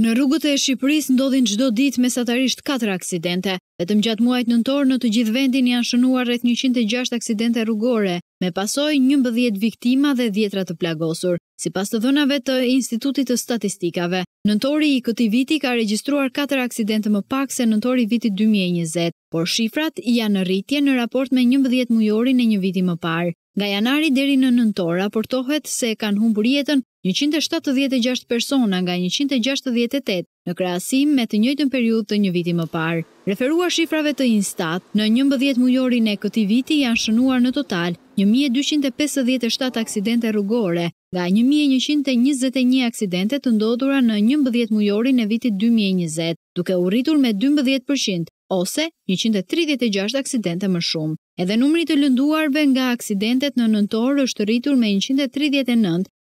Në rrugët e Shqipërisë ndodhin çdo ditë mesatarisht 4 aksidente. Vetëm gjatë muajit nëntor në të gjithë vendin janë shënuar rreth 106 aksidente rrugore, me pasojë 11 viktima dhe djetrat të plagosur. Sipas të dhënave të Institutit të Statistikave, nëntori i këtij viti ka regjistruar 4 aksidente më pak se nëntori i viti 2020, por shifrat janë në rritje në raport me 11 mujorin e një viti më parë. Nga janari deri në nëntor raportohet se kanë humbur jetën 176 persona nga 168 në krahasim me të njëjtën periudhë të një viti më parë. Referuar shifrave të Instat, në 11 mujorin e këtij viti janë shënuar në total 1257 aksidente rrugore, nga 1121 aksidente të ndodhura në 11 mujorin e vitit 2020, duke u rritur me 12% ose 136 aksidente më shumë. Edhe numri të lënduarve nga aksidentet në nëntorë është rritur me 139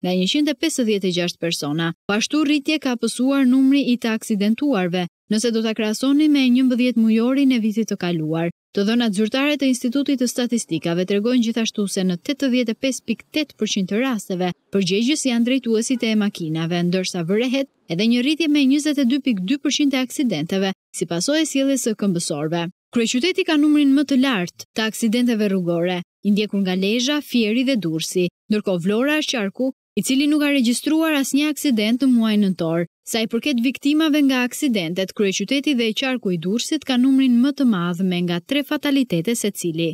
nga 156 persona. Pashtu rritje ka pësuar numri i të aksidentuarve, nëse do të krasoni me një mbëdhjet mujori në vitit të kaluar. Të dhënat zyrtare të Institutit të Statistikave të regojnë gjithashtu se në 85.8% të rasteve, përgjegjës janë drejtuesit e makinave, ndërsa vërehet edhe një rritje me 22.2% të aksidenteve, si pasoj e sjeles së këmbësorve. Kryeqyteti qyteti ka numrin më të lartë të aksidenteve rrugore, i ndjekur nga Lezhë, Fieri dhe Durrësi, ndërkohë Vlora është qarku i cili nuk ka regjistruar asnjë aksident të muajit nëntor. Sa i përket viktimave nga aksidentet, kryeqyteti dhe qarku i Durrësit kanë numrin më të madh me nga 3 fatalitete secili.